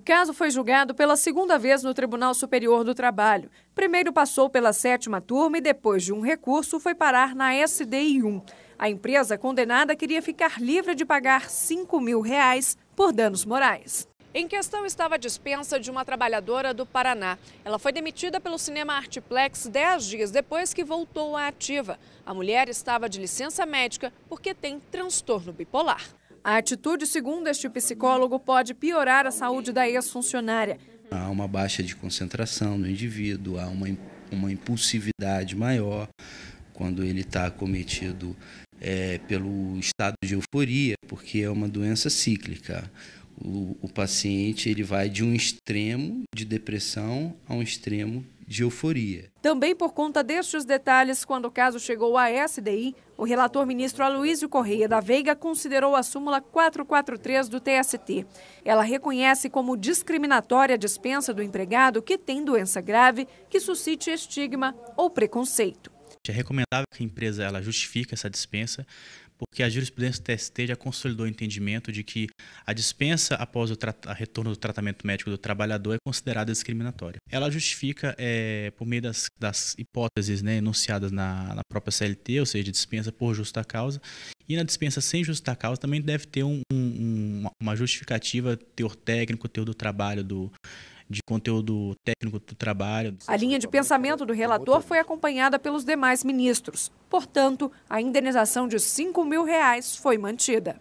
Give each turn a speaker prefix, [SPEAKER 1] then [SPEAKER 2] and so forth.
[SPEAKER 1] O caso foi julgado pela segunda vez no Tribunal Superior do Trabalho. Primeiro passou pela sétima turma e, depois de um recurso, foi parar na SDI1. A empresa condenada queria ficar livre de pagar 5 mil reais por danos morais. Em questão estava a dispensa de uma trabalhadora do Paraná. Ela foi demitida pelo cinema Artiplex dez dias depois que voltou à ativa. A mulher estava de licença médica porque tem transtorno bipolar. A atitude, segundo este psicólogo, pode piorar a saúde da ex-funcionária.
[SPEAKER 2] Há uma baixa de concentração no indivíduo, há uma, uma impulsividade maior quando ele está cometido é, eh, pelo estado de euforia, porque é uma doença cíclica o, paciente ele vai de um extremo de depressão a um extremo de euforia.
[SPEAKER 1] Também por conta destes detalhes, quando o caso chegou à SDI, o relator ministro Aloysio Correia da Veiga considerou a súmula 443 do TST. Ela reconhece como discriminatória a dispensa do empregado que tem doença grave que suscite estigma ou preconceito.
[SPEAKER 3] É recomendável que a empresa ela justifique essa dispensa, porque a jurisprudência do TST já consolidou o entendimento de que a dispensa após o retorno do tratamento médico do trabalhador é considerada discriminatória. Ela justifica é, por meio das, das hipóteses né, enunciadas na, na, própria CLT, ou seja, dispensa por justa causa, e na dispensa sem justa causa também deve ter um, um, uma justificativa, teor técnico, teor do trabalho do de conteúdo técnico do trabalho.
[SPEAKER 1] A linha de pensamento do relator foi acompanhada pelos demais ministros. Portanto, a indenização de 5 mil reais foi mantida.